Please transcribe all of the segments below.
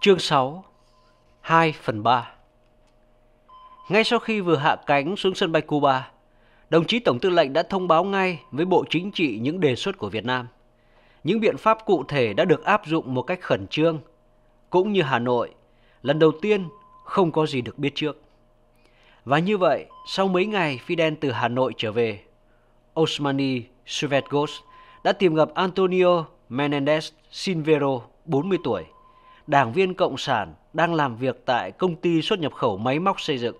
Chương 6 2 phần 3 Ngay sau khi vừa hạ cánh xuống sân bay Cuba, đồng chí Tổng tư lệnh đã thông báo ngay với Bộ Chính trị những đề xuất của Việt Nam. Những biện pháp cụ thể đã được áp dụng một cách khẩn trương. Cũng như Hà Nội, lần đầu tiên không có gì được biết trước. Và như vậy, sau mấy ngày Fidel từ Hà Nội trở về, Osmani Svetgos đã tìm gặp Antonio Menendez Silvero, 40 tuổi – đảng viên Cộng sản đang làm việc tại công ty xuất nhập khẩu máy móc xây dựng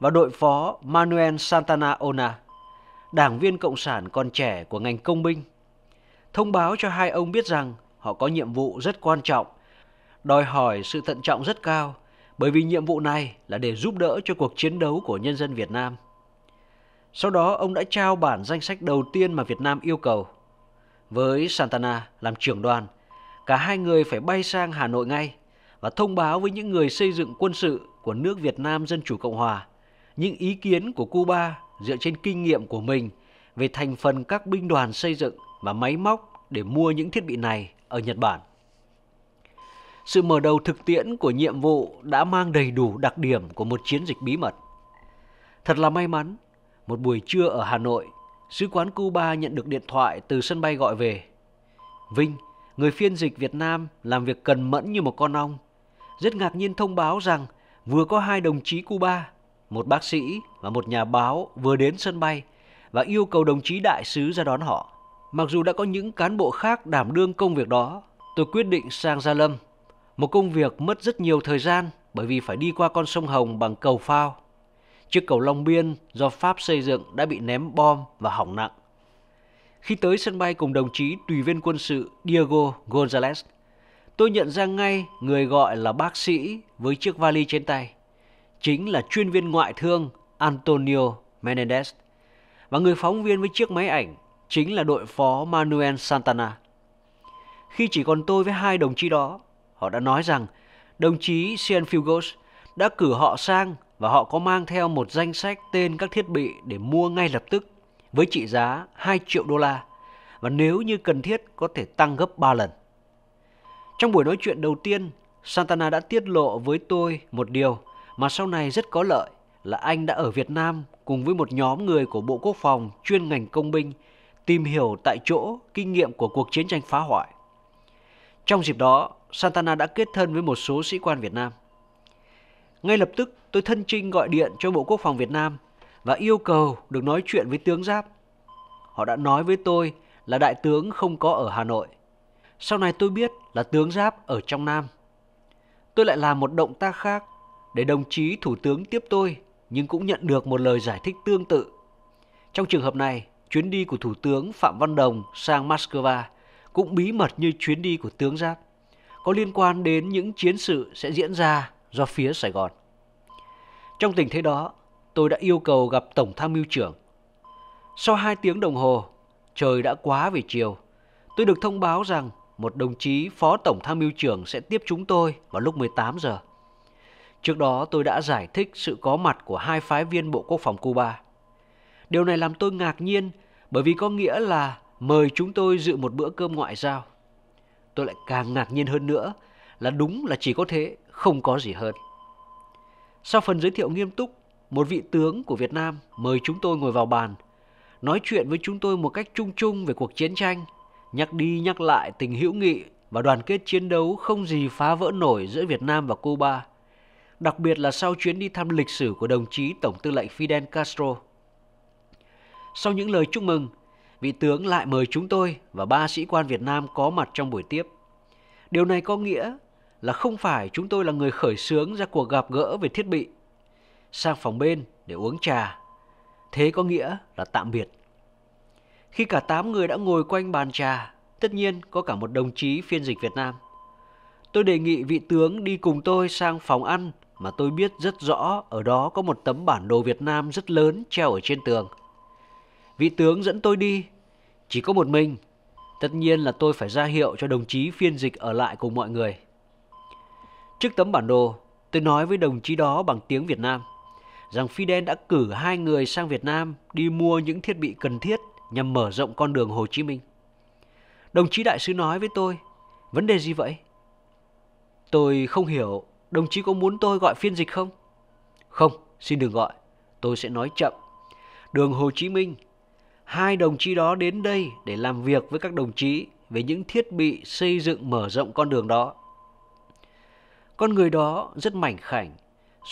và đội phó Manuel Santana Ona, đảng viên Cộng sản còn trẻ của ngành công binh, thông báo cho hai ông biết rằng họ có nhiệm vụ rất quan trọng, đòi hỏi sự thận trọng rất cao bởi vì nhiệm vụ này là để giúp đỡ cho cuộc chiến đấu của nhân dân Việt Nam. Sau đó ông đã trao bản danh sách đầu tiên mà Việt Nam yêu cầu. Với Santana làm trưởng đoàn – Cả hai người phải bay sang Hà Nội ngay và thông báo với những người xây dựng quân sự của nước Việt Nam Dân Chủ Cộng Hòa những ý kiến của Cuba dựa trên kinh nghiệm của mình về thành phần các binh đoàn xây dựng và máy móc để mua những thiết bị này ở Nhật Bản. Sự mở đầu thực tiễn của nhiệm vụ đã mang đầy đủ đặc điểm của một chiến dịch bí mật. Thật là may mắn, một buổi trưa ở Hà Nội, sứ quán Cuba nhận được điện thoại từ sân bay gọi về. Vinh, người phiên dịch Việt Nam làm việc cần mẫn như một con ong, rất ngạc nhiên thông báo rằng vừa có hai đồng chí Cuba, một bác sĩ và một nhà báo vừa đến sân bay và yêu cầu đồng chí đại sứ ra đón họ. Mặc dù đã có những cán bộ khác đảm đương công việc đó, tôi quyết định sang Gia Lâm, một công việc mất rất nhiều thời gian bởi vì phải đi qua con sông Hồng bằng cầu phao. Chiếc cầu Long Biên do Pháp xây dựng đã bị ném bom và hỏng nặng. Khi tới sân bay cùng đồng chí tùy viên quân sự Diego Gonzalez, tôi nhận ra ngay người gọi là bác sĩ với chiếc vali trên tay. Chính là chuyên viên ngoại thương Antonio Menendez và người phóng viên với chiếc máy ảnh chính là đội phó Manuel Santana. Khi chỉ còn tôi với hai đồng chí đó, họ đã nói rằng đồng chí Cienfugos đã cử họ sang và họ có mang theo một danh sách tên các thiết bị để mua ngay lập tức với trị giá 2 triệu đô la và nếu như cần thiết có thể tăng gấp 3 lần. Trong buổi nói chuyện đầu tiên, Santana đã tiết lộ với tôi một điều mà sau này rất có lợi là anh đã ở Việt Nam cùng với một nhóm người của Bộ Quốc phòng chuyên ngành công binh tìm hiểu tại chỗ kinh nghiệm của cuộc chiến tranh phá hoại. Trong dịp đó, Santana đã kết thân với một số sĩ quan Việt Nam. Ngay lập tức, tôi thân trinh gọi điện cho Bộ Quốc phòng Việt Nam và yêu cầu được nói chuyện với tướng Giáp. Họ đã nói với tôi là đại tướng không có ở Hà Nội. Sau này tôi biết là tướng Giáp ở trong Nam. Tôi lại làm một động tác khác để đồng chí Thủ tướng tiếp tôi nhưng cũng nhận được một lời giải thích tương tự. Trong trường hợp này, chuyến đi của Thủ tướng Phạm Văn Đồng sang Moscow cũng bí mật như chuyến đi của tướng Giáp, có liên quan đến những chiến sự sẽ diễn ra do phía Sài Gòn. Trong tình thế đó, tôi đã yêu cầu gặp Tổng tham mưu trưởng. Sau 2 tiếng đồng hồ, trời đã quá về chiều, tôi được thông báo rằng một đồng chí Phó Tổng tham mưu trưởng sẽ tiếp chúng tôi vào lúc 18 giờ. Trước đó tôi đã giải thích sự có mặt của hai phái viên Bộ Quốc phòng Cuba. Điều này làm tôi ngạc nhiên bởi vì có nghĩa là mời chúng tôi dự một bữa cơm ngoại giao. Tôi lại càng ngạc nhiên hơn nữa là đúng là chỉ có thế, không có gì hơn. Sau phần giới thiệu nghiêm túc, một vị tướng của Việt Nam mời chúng tôi ngồi vào bàn, nói chuyện với chúng tôi một cách chung chung về cuộc chiến tranh, nhắc đi nhắc lại tình hữu nghị và đoàn kết chiến đấu không gì phá vỡ nổi giữa Việt Nam và Cuba, đặc biệt là sau chuyến đi thăm lịch sử của đồng chí Tổng tư lệnh Fidel Castro. Sau những lời chúc mừng, vị tướng lại mời chúng tôi và ba sĩ quan Việt Nam có mặt trong buổi tiếp. Điều này có nghĩa là không phải chúng tôi là người khởi xướng ra cuộc gặp gỡ về thiết bị sang phòng bên để uống trà. Thế có nghĩa là tạm biệt. Khi cả 8 người đã ngồi quanh bàn trà, tất nhiên có cả một đồng chí phiên dịch Việt Nam. Tôi đề nghị vị tướng đi cùng tôi sang phòng ăn mà tôi biết rất rõ ở đó có một tấm bản đồ Việt Nam rất lớn treo ở trên tường. Vị tướng dẫn tôi đi, chỉ có một mình. Tất nhiên là tôi phải ra hiệu cho đồng chí phiên dịch ở lại cùng mọi người. Trước tấm bản đồ, tôi nói với đồng chí đó bằng tiếng Việt Nam – rằng Fidel đã cử hai người sang Việt Nam đi mua những thiết bị cần thiết nhằm mở rộng con đường Hồ Chí Minh. Đồng chí đại sứ nói với tôi, vấn đề gì vậy? Tôi không hiểu, đồng chí có muốn tôi gọi phiên dịch không? Không, xin đừng gọi, tôi sẽ nói chậm. Đường Hồ Chí Minh, hai đồng chí đó đến đây để làm việc với các đồng chí về những thiết bị xây dựng mở rộng con đường đó. Con người đó rất mảnh khảnh,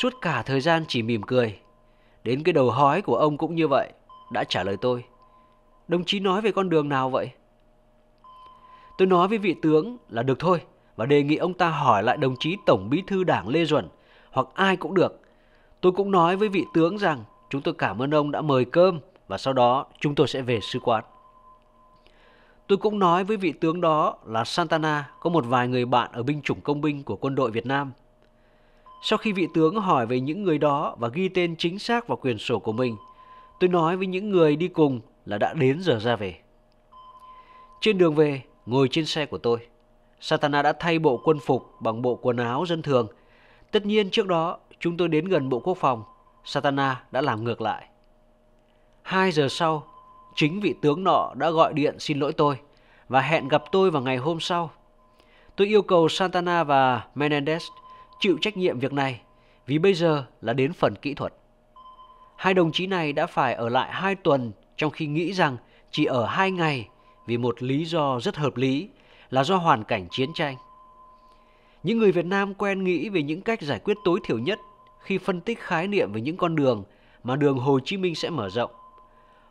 suốt cả thời gian chỉ mỉm cười. Đến cái đầu hói của ông cũng như vậy, đã trả lời tôi. Đồng chí nói về con đường nào vậy? Tôi nói với vị tướng là được thôi và đề nghị ông ta hỏi lại đồng chí Tổng Bí thư Đảng Lê Duẩn hoặc ai cũng được. Tôi cũng nói với vị tướng rằng chúng tôi cảm ơn ông đã mời cơm và sau đó chúng tôi sẽ về sứ quán. Tôi cũng nói với vị tướng đó là Santana có một vài người bạn ở binh chủng công binh của quân đội Việt Nam – sau khi vị tướng hỏi về những người đó và ghi tên chính xác vào quyển sổ của mình, tôi nói với những người đi cùng là đã đến giờ ra về. Trên đường về, ngồi trên xe của tôi, Satana đã thay bộ quân phục bằng bộ quần áo dân thường. Tất nhiên trước đó, chúng tôi đến gần Bộ Quốc phòng, Satana đã làm ngược lại. Hai giờ sau, chính vị tướng nọ đã gọi điện xin lỗi tôi và hẹn gặp tôi vào ngày hôm sau. Tôi yêu cầu Santana và Menendez chịu trách nhiệm việc này vì bây giờ là đến phần kỹ thuật. Hai đồng chí này đã phải ở lại hai tuần trong khi nghĩ rằng chỉ ở hai ngày vì một lý do rất hợp lý là do hoàn cảnh chiến tranh. Những người Việt Nam quen nghĩ về những cách giải quyết tối thiểu nhất khi phân tích khái niệm về những con đường mà đường Hồ Chí Minh sẽ mở rộng.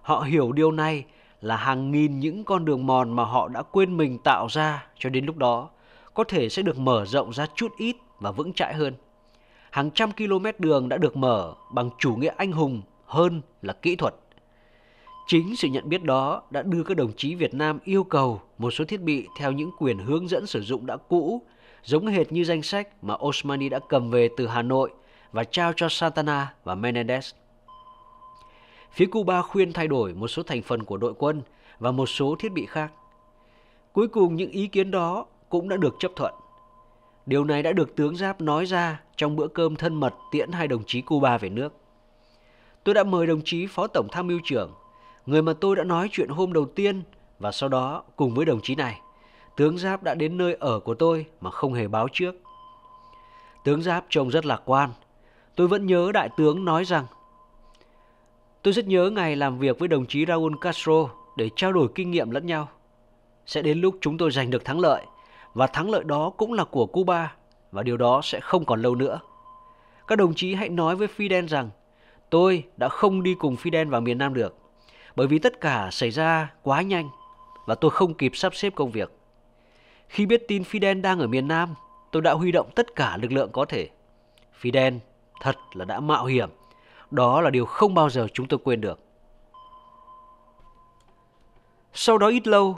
Họ hiểu điều này là hàng nghìn những con đường mòn mà họ đã quên mình tạo ra cho đến lúc đó có thể sẽ được mở rộng ra chút ít và vững chãi hơn. Hàng trăm km đường đã được mở bằng chủ nghĩa anh hùng hơn là kỹ thuật. Chính sự nhận biết đó đã đưa các đồng chí Việt Nam yêu cầu một số thiết bị theo những quyền hướng dẫn sử dụng đã cũ, giống hệt như danh sách mà Osmani đã cầm về từ Hà Nội và trao cho Santana và Menendez. Phía Cuba khuyên thay đổi một số thành phần của đội quân và một số thiết bị khác. Cuối cùng những ý kiến đó cũng đã được chấp thuận. Điều này đã được tướng Giáp nói ra trong bữa cơm thân mật tiễn hai đồng chí Cuba về nước. Tôi đã mời đồng chí Phó Tổng Tham mưu trưởng, người mà tôi đã nói chuyện hôm đầu tiên và sau đó cùng với đồng chí này, tướng Giáp đã đến nơi ở của tôi mà không hề báo trước. Tướng Giáp trông rất lạc quan. Tôi vẫn nhớ đại tướng nói rằng Tôi rất nhớ ngày làm việc với đồng chí Raúl Castro để trao đổi kinh nghiệm lẫn nhau. Sẽ đến lúc chúng tôi giành được thắng lợi – và thắng lợi đó cũng là của Cuba và điều đó sẽ không còn lâu nữa. Các đồng chí hãy nói với Fidel rằng tôi đã không đi cùng Fidel vào miền Nam được bởi vì tất cả xảy ra quá nhanh và tôi không kịp sắp xếp công việc. Khi biết tin Fidel đang ở miền Nam, tôi đã huy động tất cả lực lượng có thể. Fidel thật là đã mạo hiểm. Đó là điều không bao giờ chúng tôi quên được. Sau đó ít lâu,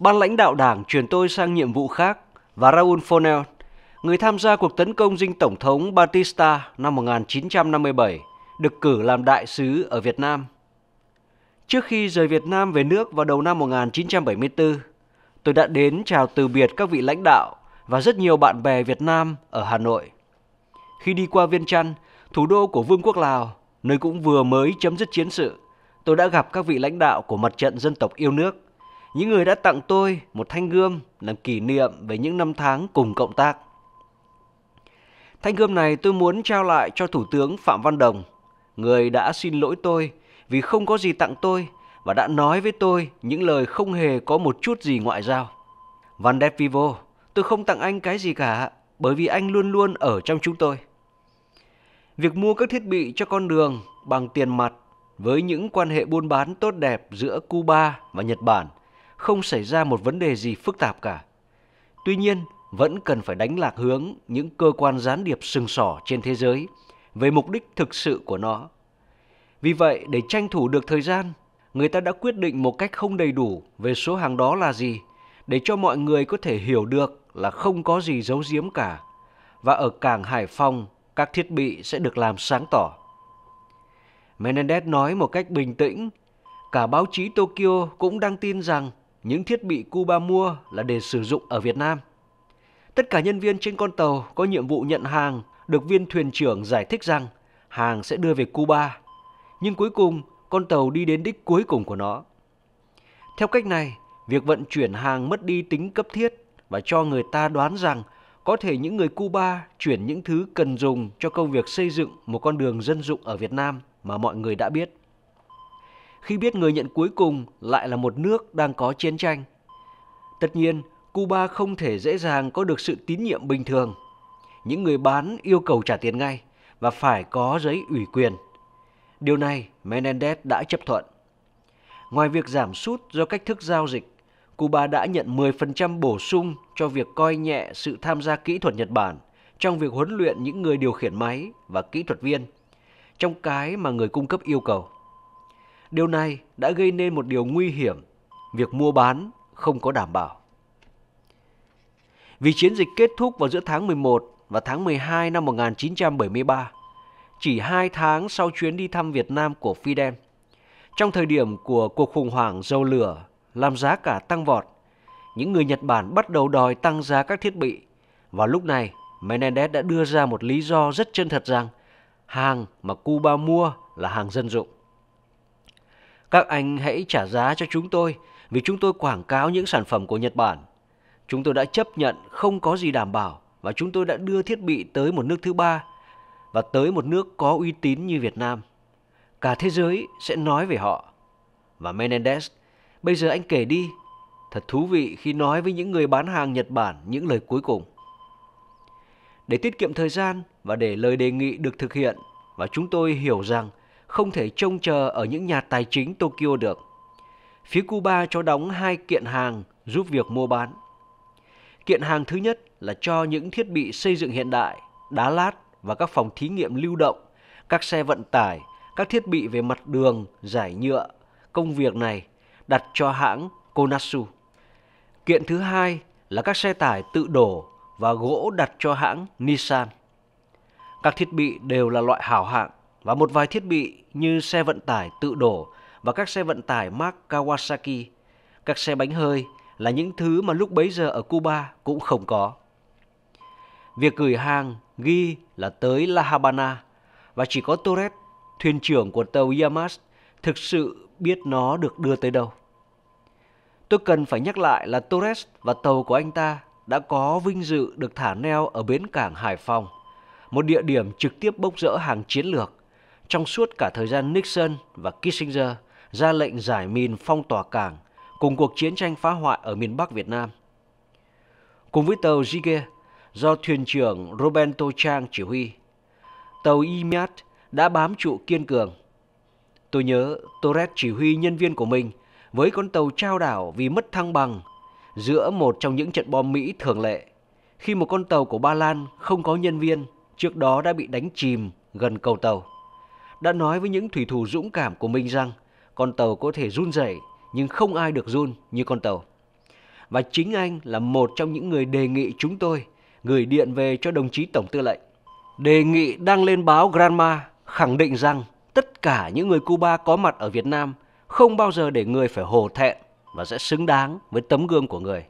ban lãnh đạo đảng chuyển tôi sang nhiệm vụ khác và Raúl Fonel, người tham gia cuộc tấn công dinh Tổng thống Batista năm 1957, được cử làm đại sứ ở Việt Nam. Trước khi rời Việt Nam về nước vào đầu năm 1974, tôi đã đến chào từ biệt các vị lãnh đạo và rất nhiều bạn bè Việt Nam ở Hà Nội. Khi đi qua Viên Chăn, thủ đô của Vương quốc Lào, nơi cũng vừa mới chấm dứt chiến sự, tôi đã gặp các vị lãnh đạo của mặt trận dân tộc yêu nước – những người đã tặng tôi một thanh gươm làm kỷ niệm về những năm tháng cùng cộng tác. Thanh gươm này tôi muốn trao lại cho Thủ tướng Phạm Văn Đồng, người đã xin lỗi tôi vì không có gì tặng tôi và đã nói với tôi những lời không hề có một chút gì ngoại giao. Van Depp Vivo, tôi không tặng anh cái gì cả bởi vì anh luôn luôn ở trong chúng tôi. Việc mua các thiết bị cho con đường bằng tiền mặt với những quan hệ buôn bán tốt đẹp giữa Cuba và Nhật Bản – không xảy ra một vấn đề gì phức tạp cả. Tuy nhiên, vẫn cần phải đánh lạc hướng những cơ quan gián điệp sừng sỏ trên thế giới về mục đích thực sự của nó. Vì vậy, để tranh thủ được thời gian, người ta đã quyết định một cách không đầy đủ về số hàng đó là gì để cho mọi người có thể hiểu được là không có gì giấu giếm cả. Và ở cảng Hải Phòng, các thiết bị sẽ được làm sáng tỏ. Menendez nói một cách bình tĩnh, cả báo chí Tokyo cũng đang tin rằng những thiết bị Cuba mua là để sử dụng ở Việt Nam. Tất cả nhân viên trên con tàu có nhiệm vụ nhận hàng được viên thuyền trưởng giải thích rằng hàng sẽ đưa về Cuba. Nhưng cuối cùng, con tàu đi đến đích cuối cùng của nó. Theo cách này, việc vận chuyển hàng mất đi tính cấp thiết và cho người ta đoán rằng có thể những người Cuba chuyển những thứ cần dùng cho công việc xây dựng một con đường dân dụng ở Việt Nam mà mọi người đã biết khi biết người nhận cuối cùng lại là một nước đang có chiến tranh. Tất nhiên, Cuba không thể dễ dàng có được sự tín nhiệm bình thường. Những người bán yêu cầu trả tiền ngay và phải có giấy ủy quyền. Điều này Menendez đã chấp thuận. Ngoài việc giảm sút do cách thức giao dịch, Cuba đã nhận 10% bổ sung cho việc coi nhẹ sự tham gia kỹ thuật Nhật Bản trong việc huấn luyện những người điều khiển máy và kỹ thuật viên trong cái mà người cung cấp yêu cầu. Điều này đã gây nên một điều nguy hiểm, việc mua bán không có đảm bảo. Vì chiến dịch kết thúc vào giữa tháng 11 và tháng 12 năm 1973, chỉ hai tháng sau chuyến đi thăm Việt Nam của Fidel. Trong thời điểm của cuộc khủng hoảng dầu lửa làm giá cả tăng vọt, những người Nhật Bản bắt đầu đòi tăng giá các thiết bị. Và lúc này, Menendez đã đưa ra một lý do rất chân thật rằng hàng mà Cuba mua là hàng dân dụng. Các anh hãy trả giá cho chúng tôi vì chúng tôi quảng cáo những sản phẩm của Nhật Bản. Chúng tôi đã chấp nhận không có gì đảm bảo và chúng tôi đã đưa thiết bị tới một nước thứ ba và tới một nước có uy tín như Việt Nam. Cả thế giới sẽ nói về họ. Và Menendez, bây giờ anh kể đi. Thật thú vị khi nói với những người bán hàng Nhật Bản những lời cuối cùng. Để tiết kiệm thời gian và để lời đề nghị được thực hiện và chúng tôi hiểu rằng không thể trông chờ ở những nhà tài chính Tokyo được. Phía Cuba cho đóng hai kiện hàng giúp việc mua bán. Kiện hàng thứ nhất là cho những thiết bị xây dựng hiện đại, đá lát và các phòng thí nghiệm lưu động, các xe vận tải, các thiết bị về mặt đường, giải nhựa. Công việc này đặt cho hãng Konasu. Kiện thứ hai là các xe tải tự đổ và gỗ đặt cho hãng Nissan. Các thiết bị đều là loại hảo hạng và một vài thiết bị như xe vận tải tự đổ và các xe vận tải mark Kawasaki, các xe bánh hơi là những thứ mà lúc bấy giờ ở Cuba cũng không có. Việc gửi hàng ghi là tới La Habana và chỉ có Torres, thuyền trưởng của tàu Yamas, thực sự biết nó được đưa tới đâu. Tôi cần phải nhắc lại là Torres và tàu của anh ta đã có vinh dự được thả neo ở bến cảng Hải Phòng, một địa điểm trực tiếp bốc rỡ hàng chiến lược trong suốt cả thời gian Nixon và Kissinger ra lệnh giải mìn phong tỏa cảng cùng cuộc chiến tranh phá hoại ở miền Bắc Việt Nam. Cùng với tàu Jige do thuyền trưởng Roberto Trang chỉ huy, tàu Imiat đã bám trụ kiên cường. Tôi nhớ Torres chỉ huy nhân viên của mình với con tàu trao đảo vì mất thăng bằng giữa một trong những trận bom Mỹ thường lệ khi một con tàu của Ba Lan không có nhân viên trước đó đã bị đánh chìm gần cầu tàu đã nói với những thủy thủ dũng cảm của mình rằng con tàu có thể run rẩy nhưng không ai được run như con tàu. Và chính anh là một trong những người đề nghị chúng tôi gửi điện về cho đồng chí Tổng Tư lệnh. Đề nghị đăng lên báo Granma khẳng định rằng tất cả những người Cuba có mặt ở Việt Nam không bao giờ để người phải hổ thẹn và sẽ xứng đáng với tấm gương của người.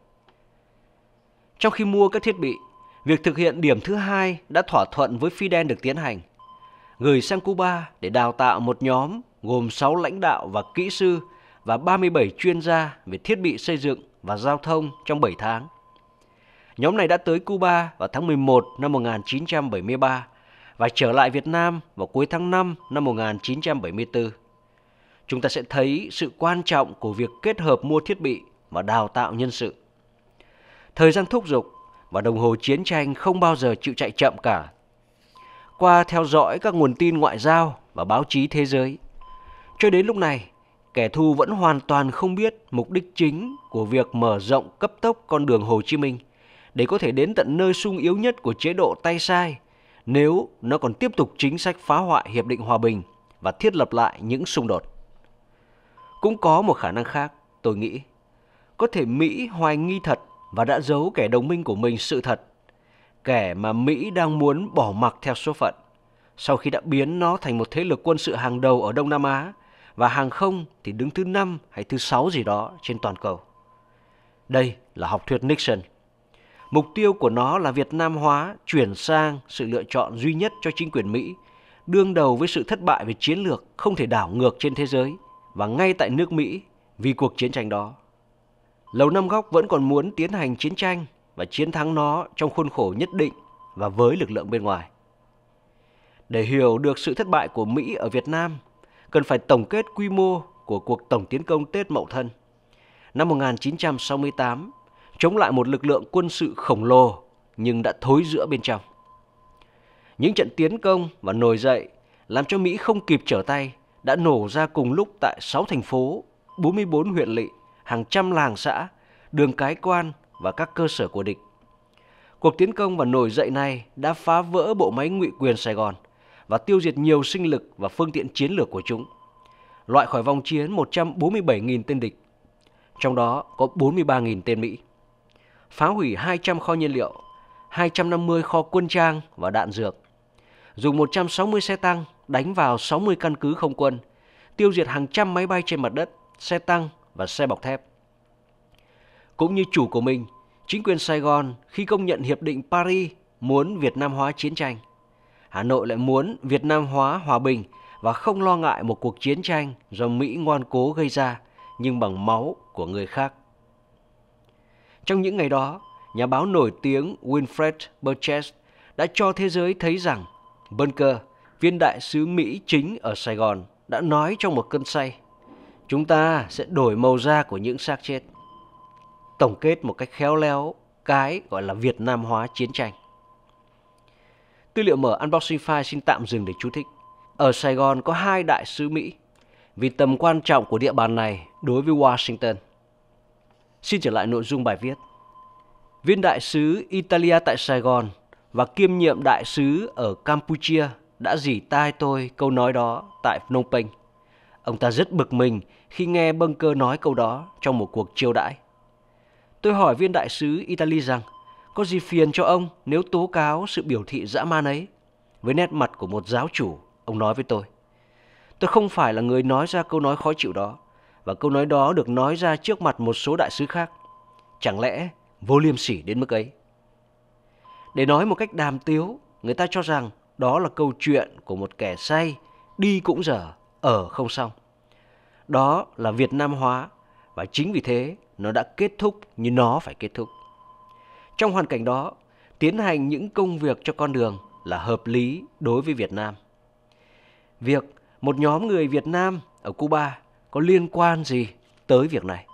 Trong khi mua các thiết bị, việc thực hiện điểm thứ hai đã thỏa thuận với Fidel được tiến hành gửi sang Cuba để đào tạo một nhóm gồm 6 lãnh đạo và kỹ sư và 37 chuyên gia về thiết bị xây dựng và giao thông trong 7 tháng. Nhóm này đã tới Cuba vào tháng 11 năm 1973 và trở lại Việt Nam vào cuối tháng 5 năm 1974. Chúng ta sẽ thấy sự quan trọng của việc kết hợp mua thiết bị và đào tạo nhân sự. Thời gian thúc giục và đồng hồ chiến tranh không bao giờ chịu chạy chậm cả qua theo dõi các nguồn tin ngoại giao và báo chí thế giới. Cho đến lúc này, kẻ thù vẫn hoàn toàn không biết mục đích chính của việc mở rộng cấp tốc con đường Hồ Chí Minh để có thể đến tận nơi sung yếu nhất của chế độ tay sai nếu nó còn tiếp tục chính sách phá hoại hiệp định hòa bình và thiết lập lại những xung đột. Cũng có một khả năng khác, tôi nghĩ, có thể Mỹ hoài nghi thật và đã giấu kẻ đồng minh của mình sự thật kẻ mà Mỹ đang muốn bỏ mặc theo số phận, sau khi đã biến nó thành một thế lực quân sự hàng đầu ở Đông Nam Á và hàng không thì đứng thứ năm hay thứ sáu gì đó trên toàn cầu. Đây là học thuyết Nixon. Mục tiêu của nó là Việt Nam hóa chuyển sang sự lựa chọn duy nhất cho chính quyền Mỹ, đương đầu với sự thất bại về chiến lược không thể đảo ngược trên thế giới và ngay tại nước Mỹ vì cuộc chiến tranh đó. Lầu Năm Góc vẫn còn muốn tiến hành chiến tranh và chiến thắng nó trong khuôn khổ nhất định và với lực lượng bên ngoài. Để hiểu được sự thất bại của Mỹ ở Việt Nam, cần phải tổng kết quy mô của cuộc tổng tiến công Tết Mậu Thân. Năm 1968, chống lại một lực lượng quân sự khổng lồ nhưng đã thối giữa bên trong. Những trận tiến công và nổi dậy làm cho Mỹ không kịp trở tay đã nổ ra cùng lúc tại 6 thành phố, 44 huyện lỵ, hàng trăm làng xã, đường cái quan và các cơ sở của địch. Cuộc tiến công và nổi dậy này đã phá vỡ bộ máy ngụy quyền Sài Gòn và tiêu diệt nhiều sinh lực và phương tiện chiến lược của chúng, loại khỏi vòng chiến 147.000 tên địch, trong đó có 43.000 tên Mỹ, phá hủy 200 kho nhiên liệu, 250 kho quân trang và đạn dược, dùng 160 xe tăng đánh vào 60 căn cứ không quân, tiêu diệt hàng trăm máy bay trên mặt đất, xe tăng và xe bọc thép. Cũng như chủ của mình, chính quyền Sài Gòn khi công nhận Hiệp định Paris muốn Việt Nam hóa chiến tranh. Hà Nội lại muốn Việt Nam hóa hòa bình và không lo ngại một cuộc chiến tranh do Mỹ ngoan cố gây ra nhưng bằng máu của người khác. Trong những ngày đó, nhà báo nổi tiếng Winfred Burchett đã cho thế giới thấy rằng Bunker, viên đại sứ Mỹ chính ở Sài Gòn, đã nói trong một cơn say, chúng ta sẽ đổi màu da của những xác chết tổng kết một cách khéo léo cái gọi là Việt Nam hóa chiến tranh. Tư liệu mở Unboxing File xin tạm dừng để chú thích. Ở Sài Gòn có hai đại sứ Mỹ vì tầm quan trọng của địa bàn này đối với Washington. Xin trở lại nội dung bài viết. Viên đại sứ Italia tại Sài Gòn và kiêm nhiệm đại sứ ở Campuchia đã dỉ tai tôi câu nói đó tại Phnom Penh. Ông ta rất bực mình khi nghe bâng cơ nói câu đó trong một cuộc chiêu đãi. Tôi hỏi viên đại sứ Italy rằng có gì phiền cho ông nếu tố cáo sự biểu thị dã man ấy? Với nét mặt của một giáo chủ, ông nói với tôi. Tôi không phải là người nói ra câu nói khó chịu đó và câu nói đó được nói ra trước mặt một số đại sứ khác. Chẳng lẽ vô liêm sỉ đến mức ấy? Để nói một cách đàm tiếu, người ta cho rằng đó là câu chuyện của một kẻ say, đi cũng dở, ở không xong. Đó là Việt Nam hóa và chính vì thế nó đã kết thúc như nó phải kết thúc. Trong hoàn cảnh đó, tiến hành những công việc cho con đường là hợp lý đối với Việt Nam. Việc một nhóm người Việt Nam ở Cuba có liên quan gì tới việc này?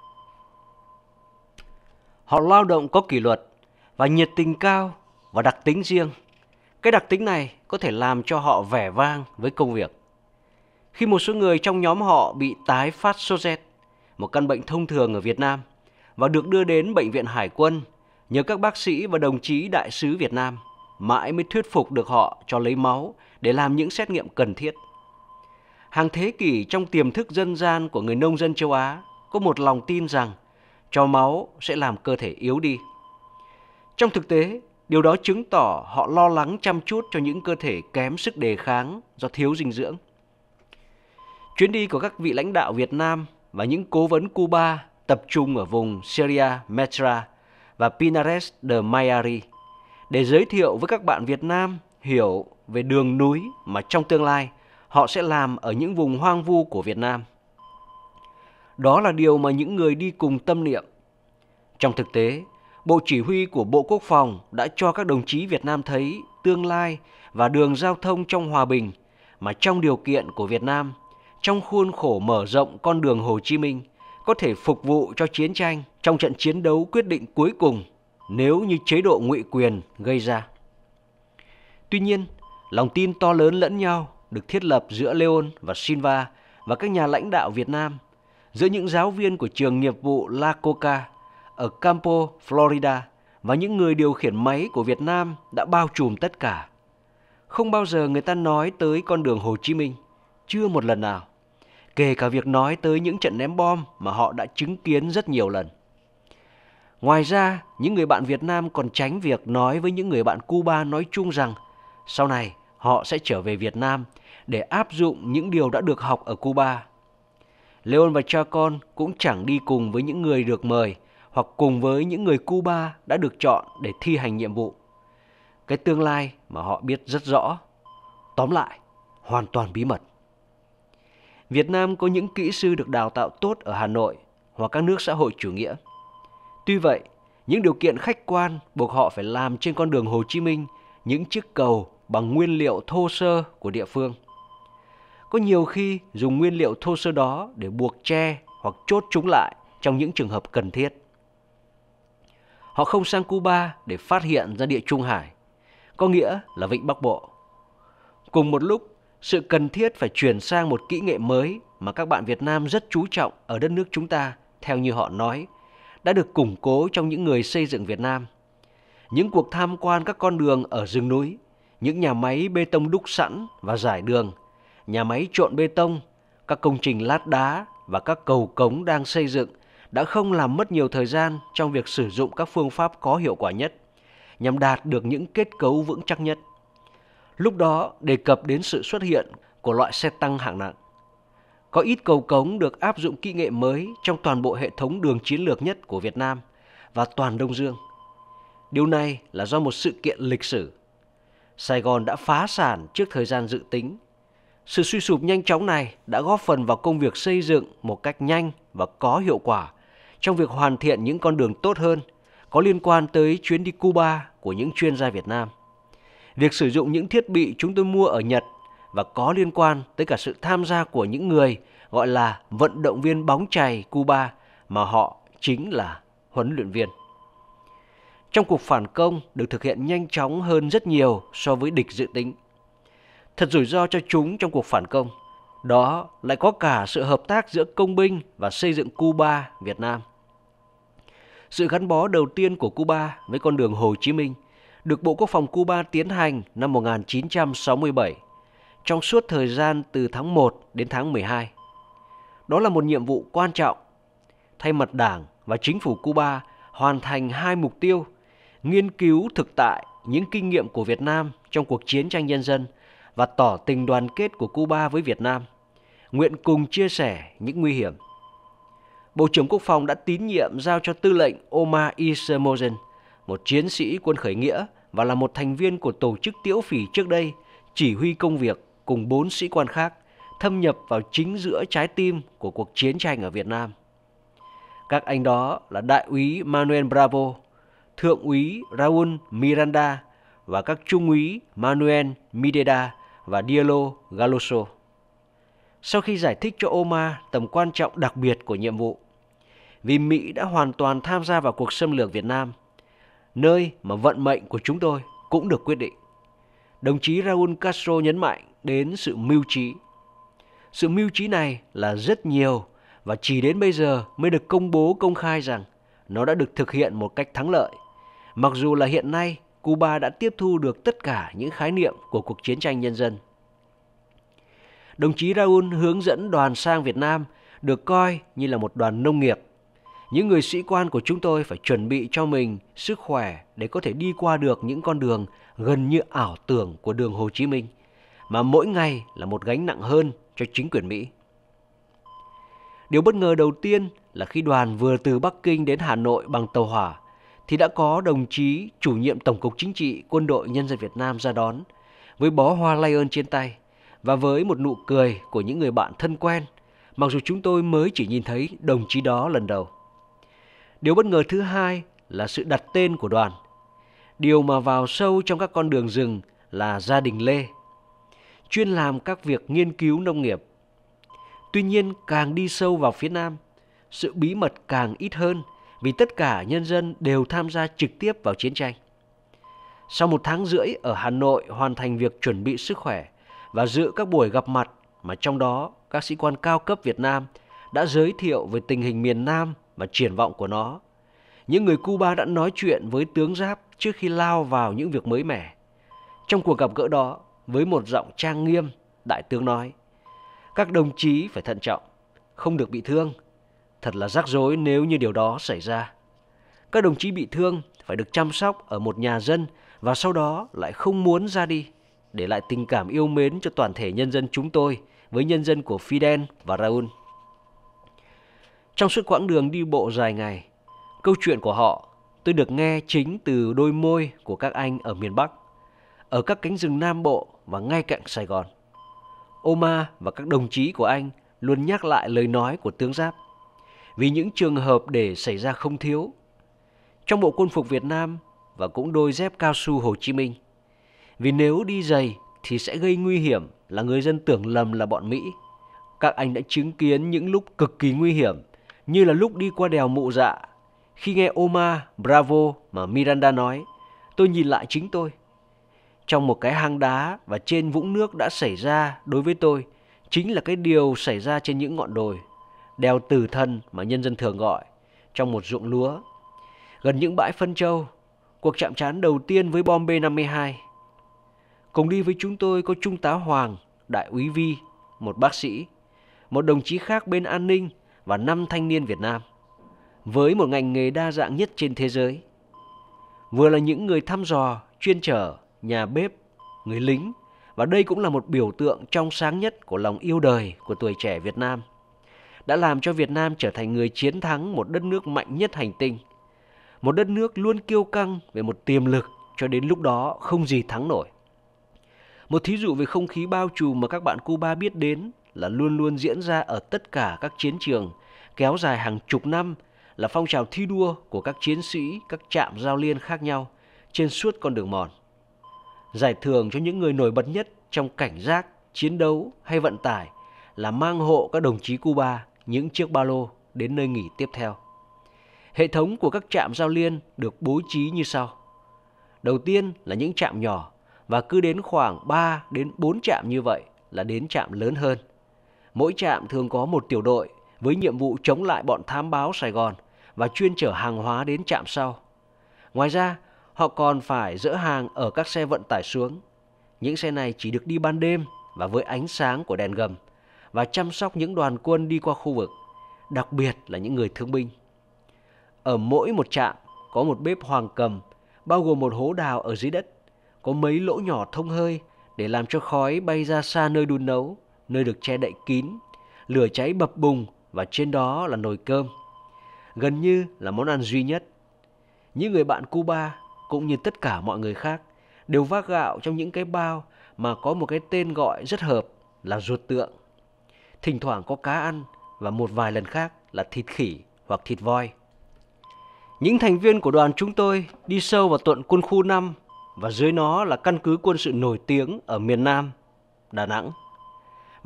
Họ lao động có kỷ luật và nhiệt tình cao và đặc tính riêng. Cái đặc tính này có thể làm cho họ vẻ vang với công việc. Khi một số người trong nhóm họ bị tái phát sốt rét, một căn bệnh thông thường ở Việt Nam – và được đưa đến Bệnh viện Hải quân nhờ các bác sĩ và đồng chí đại sứ Việt Nam mãi mới thuyết phục được họ cho lấy máu để làm những xét nghiệm cần thiết. Hàng thế kỷ trong tiềm thức dân gian của người nông dân châu Á có một lòng tin rằng cho máu sẽ làm cơ thể yếu đi. Trong thực tế, điều đó chứng tỏ họ lo lắng chăm chút cho những cơ thể kém sức đề kháng do thiếu dinh dưỡng. Chuyến đi của các vị lãnh đạo Việt Nam và những cố vấn Cuba tập trung ở vùng Syria Metra và Pinares de Mayari để giới thiệu với các bạn Việt Nam hiểu về đường núi mà trong tương lai họ sẽ làm ở những vùng hoang vu của Việt Nam. Đó là điều mà những người đi cùng tâm niệm. Trong thực tế, Bộ Chỉ huy của Bộ Quốc phòng đã cho các đồng chí Việt Nam thấy tương lai và đường giao thông trong hòa bình mà trong điều kiện của Việt Nam, trong khuôn khổ mở rộng con đường Hồ Chí Minh – có thể phục vụ cho chiến tranh trong trận chiến đấu quyết định cuối cùng nếu như chế độ ngụy quyền gây ra. Tuy nhiên, lòng tin to lớn lẫn nhau được thiết lập giữa Leon và Silva và các nhà lãnh đạo Việt Nam, giữa những giáo viên của trường nghiệp vụ La Coca ở Campo, Florida và những người điều khiển máy của Việt Nam đã bao trùm tất cả. Không bao giờ người ta nói tới con đường Hồ Chí Minh, chưa một lần nào kể cả việc nói tới những trận ném bom mà họ đã chứng kiến rất nhiều lần. Ngoài ra, những người bạn Việt Nam còn tránh việc nói với những người bạn Cuba nói chung rằng sau này họ sẽ trở về Việt Nam để áp dụng những điều đã được học ở Cuba. Leon và cha con cũng chẳng đi cùng với những người được mời hoặc cùng với những người Cuba đã được chọn để thi hành nhiệm vụ. Cái tương lai mà họ biết rất rõ. Tóm lại, hoàn toàn bí mật. Việt Nam có những kỹ sư được đào tạo tốt ở Hà Nội hoặc các nước xã hội chủ nghĩa. Tuy vậy, những điều kiện khách quan buộc họ phải làm trên con đường Hồ Chí Minh những chiếc cầu bằng nguyên liệu thô sơ của địa phương. Có nhiều khi dùng nguyên liệu thô sơ đó để buộc tre hoặc chốt chúng lại trong những trường hợp cần thiết. Họ không sang Cuba để phát hiện ra địa Trung Hải, có nghĩa là vịnh Bắc Bộ. Cùng một lúc, sự cần thiết phải chuyển sang một kỹ nghệ mới mà các bạn Việt Nam rất chú trọng ở đất nước chúng ta, theo như họ nói, đã được củng cố trong những người xây dựng Việt Nam. Những cuộc tham quan các con đường ở rừng núi, những nhà máy bê tông đúc sẵn và giải đường, nhà máy trộn bê tông, các công trình lát đá và các cầu cống đang xây dựng đã không làm mất nhiều thời gian trong việc sử dụng các phương pháp có hiệu quả nhất nhằm đạt được những kết cấu vững chắc nhất. Lúc đó đề cập đến sự xuất hiện của loại xe tăng hạng nặng. Có ít cầu cống được áp dụng kỹ nghệ mới trong toàn bộ hệ thống đường chiến lược nhất của Việt Nam và toàn Đông Dương. Điều này là do một sự kiện lịch sử. Sài Gòn đã phá sản trước thời gian dự tính. Sự suy sụp nhanh chóng này đã góp phần vào công việc xây dựng một cách nhanh và có hiệu quả trong việc hoàn thiện những con đường tốt hơn có liên quan tới chuyến đi Cuba của những chuyên gia Việt Nam việc sử dụng những thiết bị chúng tôi mua ở Nhật và có liên quan tới cả sự tham gia của những người gọi là vận động viên bóng chày Cuba mà họ chính là huấn luyện viên. Trong cuộc phản công được thực hiện nhanh chóng hơn rất nhiều so với địch dự tính. Thật rủi ro cho chúng trong cuộc phản công, đó lại có cả sự hợp tác giữa công binh và xây dựng Cuba, Việt Nam. Sự gắn bó đầu tiên của Cuba với con đường Hồ Chí Minh – được Bộ Quốc phòng Cuba tiến hành năm 1967 trong suốt thời gian từ tháng 1 đến tháng 12. Đó là một nhiệm vụ quan trọng. Thay mặt Đảng và chính phủ Cuba hoàn thành hai mục tiêu: nghiên cứu thực tại những kinh nghiệm của Việt Nam trong cuộc chiến tranh nhân dân và tỏ tình đoàn kết của Cuba với Việt Nam, nguyện cùng chia sẻ những nguy hiểm. Bộ trưởng Quốc phòng đã tín nhiệm giao cho tư lệnh Omar Isamozen, một chiến sĩ quân khởi nghĩa, và là một thành viên của tổ chức tiễu phỉ trước đây, chỉ huy công việc cùng bốn sĩ quan khác thâm nhập vào chính giữa trái tim của cuộc chiến tranh ở Việt Nam. Các anh đó là Đại úy Manuel Bravo, Thượng úy Raul Miranda và các Trung úy Manuel Mideda và Diallo Galoso. Sau khi giải thích cho Omar tầm quan trọng đặc biệt của nhiệm vụ, vì Mỹ đã hoàn toàn tham gia vào cuộc xâm lược Việt Nam – nơi mà vận mệnh của chúng tôi cũng được quyết định. Đồng chí Raúl Castro nhấn mạnh đến sự mưu trí. Sự mưu trí này là rất nhiều và chỉ đến bây giờ mới được công bố công khai rằng nó đã được thực hiện một cách thắng lợi. Mặc dù là hiện nay Cuba đã tiếp thu được tất cả những khái niệm của cuộc chiến tranh nhân dân. Đồng chí Raúl hướng dẫn đoàn sang Việt Nam được coi như là một đoàn nông nghiệp những người sĩ quan của chúng tôi phải chuẩn bị cho mình sức khỏe để có thể đi qua được những con đường gần như ảo tưởng của đường Hồ Chí Minh, mà mỗi ngày là một gánh nặng hơn cho chính quyền Mỹ. Điều bất ngờ đầu tiên là khi đoàn vừa từ Bắc Kinh đến Hà Nội bằng tàu hỏa thì đã có đồng chí chủ nhiệm Tổng cục Chính trị Quân đội Nhân dân Việt Nam ra đón với bó hoa lay ơn trên tay và với một nụ cười của những người bạn thân quen mặc dù chúng tôi mới chỉ nhìn thấy đồng chí đó lần đầu. Điều bất ngờ thứ hai là sự đặt tên của đoàn. Điều mà vào sâu trong các con đường rừng là gia đình Lê, chuyên làm các việc nghiên cứu nông nghiệp. Tuy nhiên càng đi sâu vào phía Nam, sự bí mật càng ít hơn vì tất cả nhân dân đều tham gia trực tiếp vào chiến tranh. Sau một tháng rưỡi ở Hà Nội hoàn thành việc chuẩn bị sức khỏe và dự các buổi gặp mặt mà trong đó các sĩ quan cao cấp Việt Nam đã giới thiệu về tình hình miền Nam và triển vọng của nó. Những người Cuba đã nói chuyện với tướng Giáp trước khi lao vào những việc mới mẻ. Trong cuộc gặp gỡ đó, với một giọng trang nghiêm, đại tướng nói: "Các đồng chí phải thận trọng, không được bị thương. Thật là rắc rối nếu như điều đó xảy ra. Các đồng chí bị thương phải được chăm sóc ở một nhà dân và sau đó lại không muốn ra đi, để lại tình cảm yêu mến cho toàn thể nhân dân chúng tôi." với nhân dân của Fidel và Raúl. Trong suốt quãng đường đi bộ dài ngày, câu chuyện của họ tôi được nghe chính từ đôi môi của các anh ở miền Bắc, ở các cánh rừng Nam Bộ và ngay cạnh Sài Gòn. Oma và các đồng chí của anh luôn nhắc lại lời nói của tướng Giáp vì những trường hợp để xảy ra không thiếu. Trong bộ quân phục Việt Nam và cũng đôi dép cao su Hồ Chí Minh. Vì nếu đi giày thì sẽ gây nguy hiểm là người dân tưởng lầm là bọn Mỹ. Các anh đã chứng kiến những lúc cực kỳ nguy hiểm như là lúc đi qua đèo Mụ dạ. Khi nghe Oma, Bravo mà Miranda nói, tôi nhìn lại chính tôi. Trong một cái hang đá và trên vũng nước đã xảy ra đối với tôi, chính là cái điều xảy ra trên những ngọn đồi, đèo tử thần mà nhân dân thường gọi, trong một ruộng lúa. Gần những bãi phân châu, cuộc chạm trán đầu tiên với bom B-52. Cùng đi với chúng tôi có Trung tá Hoàng, Đại úy Vi, một bác sĩ, một đồng chí khác bên an ninh và 5 thanh niên Việt Nam với một ngành nghề đa dạng nhất trên thế giới. Vừa là những người thăm dò, chuyên trở, nhà bếp, người lính và đây cũng là một biểu tượng trong sáng nhất của lòng yêu đời của tuổi trẻ Việt Nam đã làm cho Việt Nam trở thành người chiến thắng một đất nước mạnh nhất hành tinh. Một đất nước luôn kiêu căng về một tiềm lực cho đến lúc đó không gì thắng nổi. Một thí dụ về không khí bao trùm mà các bạn Cuba biết đến là luôn luôn diễn ra ở tất cả các chiến trường, kéo dài hàng chục năm là phong trào thi đua của các chiến sĩ các trạm giao liên khác nhau trên suốt con đường mòn. Giải thưởng cho những người nổi bật nhất trong cảnh giác, chiến đấu hay vận tải là mang hộ các đồng chí Cuba những chiếc ba lô đến nơi nghỉ tiếp theo. Hệ thống của các trạm giao liên được bố trí như sau. Đầu tiên là những trạm nhỏ và cứ đến khoảng 3 đến 4 trạm như vậy là đến trạm lớn hơn – Mỗi trạm thường có một tiểu đội với nhiệm vụ chống lại bọn thám báo Sài Gòn và chuyên chở hàng hóa đến trạm sau. Ngoài ra, họ còn phải dỡ hàng ở các xe vận tải xuống. Những xe này chỉ được đi ban đêm và với ánh sáng của đèn gầm và chăm sóc những đoàn quân đi qua khu vực, đặc biệt là những người thương binh. Ở mỗi một trạm có một bếp hoàng cầm, bao gồm một hố đào ở dưới đất, có mấy lỗ nhỏ thông hơi để làm cho khói bay ra xa nơi đun nấu nơi được che đậy kín, lửa cháy bập bùng và trên đó là nồi cơm. Gần như là món ăn duy nhất. Những người bạn Cuba cũng như tất cả mọi người khác đều vác gạo trong những cái bao mà có một cái tên gọi rất hợp là ruột tượng. Thỉnh thoảng có cá ăn và một vài lần khác là thịt khỉ hoặc thịt voi. Những thành viên của đoàn chúng tôi đi sâu vào tuận quân khu 5 và dưới nó là căn cứ quân sự nổi tiếng ở miền Nam, Đà Nẵng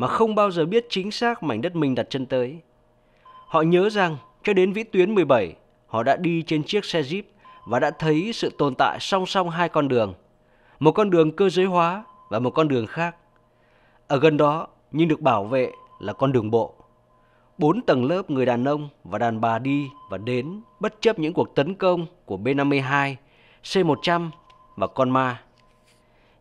mà không bao giờ biết chính xác mảnh đất mình đặt chân tới. Họ nhớ rằng cho đến vĩ tuyến 17, họ đã đi trên chiếc xe Jeep và đã thấy sự tồn tại song song hai con đường, một con đường cơ giới hóa và một con đường khác. Ở gần đó, nhưng được bảo vệ là con đường bộ. Bốn tầng lớp người đàn ông và đàn bà đi và đến bất chấp những cuộc tấn công của B-52, C-100 và con ma.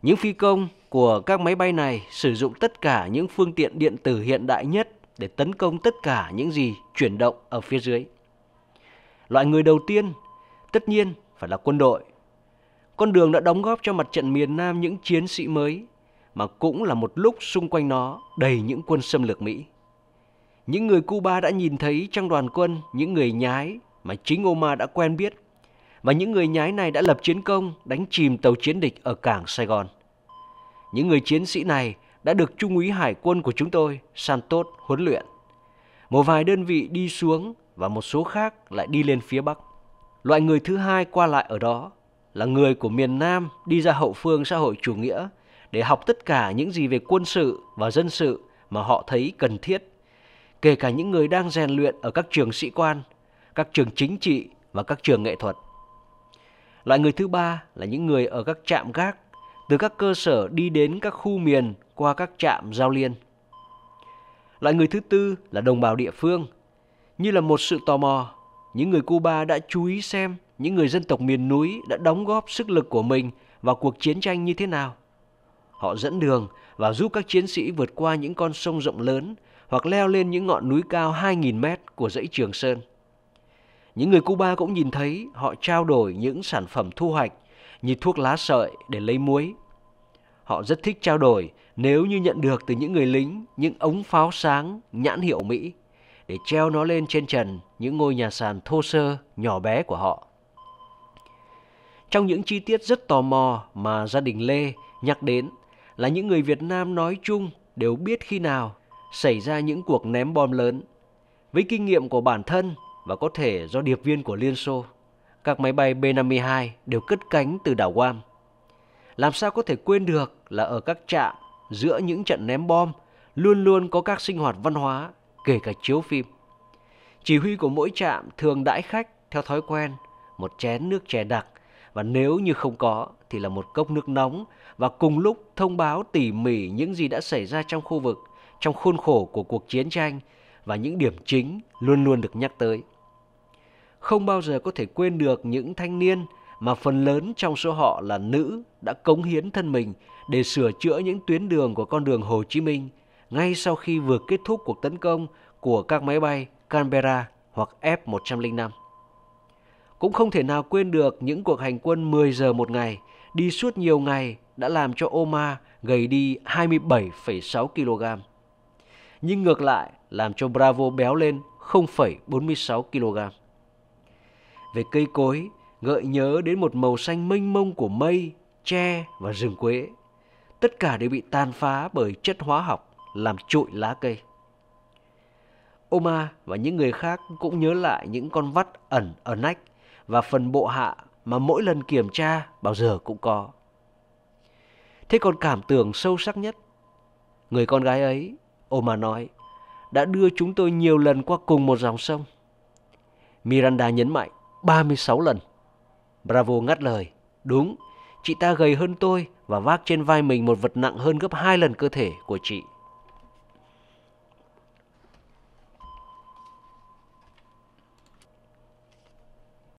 Những phi công của các máy bay này sử dụng tất cả những phương tiện điện tử hiện đại nhất để tấn công tất cả những gì chuyển động ở phía dưới. Loại người đầu tiên, tất nhiên phải là quân đội. Con đường đã đóng góp cho mặt trận miền Nam những chiến sĩ mới mà cũng là một lúc xung quanh nó đầy những quân xâm lược Mỹ. Những người Cuba đã nhìn thấy trong đoàn quân những người nhái mà chính Oma đã quen biết và những người nhái này đã lập chiến công đánh chìm tàu chiến địch ở cảng Sài Gòn. Những người chiến sĩ này đã được Trung úy Hải quân của chúng tôi Santos huấn luyện. Một vài đơn vị đi xuống và một số khác lại đi lên phía Bắc. Loại người thứ hai qua lại ở đó là người của miền Nam đi ra hậu phương xã hội chủ nghĩa để học tất cả những gì về quân sự và dân sự mà họ thấy cần thiết, kể cả những người đang rèn luyện ở các trường sĩ quan, các trường chính trị và các trường nghệ thuật. Loại người thứ ba là những người ở các trạm gác từ các cơ sở đi đến các khu miền qua các trạm giao liên. Loại người thứ tư là đồng bào địa phương. Như là một sự tò mò, những người Cuba đã chú ý xem những người dân tộc miền núi đã đóng góp sức lực của mình vào cuộc chiến tranh như thế nào. Họ dẫn đường và giúp các chiến sĩ vượt qua những con sông rộng lớn hoặc leo lên những ngọn núi cao 2.000 mét của dãy Trường Sơn. Những người Cuba cũng nhìn thấy họ trao đổi những sản phẩm thu hoạch như thuốc lá sợi để lấy muối. Họ rất thích trao đổi nếu như nhận được từ những người lính những ống pháo sáng nhãn hiệu Mỹ để treo nó lên trên trần những ngôi nhà sàn thô sơ nhỏ bé của họ. Trong những chi tiết rất tò mò mà gia đình Lê nhắc đến là những người Việt Nam nói chung đều biết khi nào xảy ra những cuộc ném bom lớn. Với kinh nghiệm của bản thân và có thể do điệp viên của Liên Xô, các máy bay B-52 đều cất cánh từ đảo Guam. Làm sao có thể quên được là ở các trạm giữa những trận ném bom luôn luôn có các sinh hoạt văn hóa, kể cả chiếu phim. Chỉ huy của mỗi trạm thường đãi khách theo thói quen một chén nước chè đặc và nếu như không có thì là một cốc nước nóng và cùng lúc thông báo tỉ mỉ những gì đã xảy ra trong khu vực, trong khuôn khổ của cuộc chiến tranh và những điểm chính luôn luôn được nhắc tới không bao giờ có thể quên được những thanh niên mà phần lớn trong số họ là nữ đã cống hiến thân mình để sửa chữa những tuyến đường của con đường Hồ Chí Minh ngay sau khi vừa kết thúc cuộc tấn công của các máy bay Canberra hoặc F-105. Cũng không thể nào quên được những cuộc hành quân 10 giờ một ngày, đi suốt nhiều ngày đã làm cho Oma gầy đi 27,6 kg. Nhưng ngược lại, làm cho Bravo béo lên 0,46 kg về cây cối, gợi nhớ đến một màu xanh mênh mông của mây, tre và rừng quế. Tất cả đều bị tàn phá bởi chất hóa học làm trụi lá cây. Oma và những người khác cũng nhớ lại những con vắt ẩn ở nách và phần bộ hạ mà mỗi lần kiểm tra bao giờ cũng có. Thế còn cảm tưởng sâu sắc nhất, người con gái ấy, Oma nói, đã đưa chúng tôi nhiều lần qua cùng một dòng sông. Miranda nhấn mạnh, 36 lần. Bravo ngắt lời. Đúng, chị ta gầy hơn tôi và vác trên vai mình một vật nặng hơn gấp hai lần cơ thể của chị.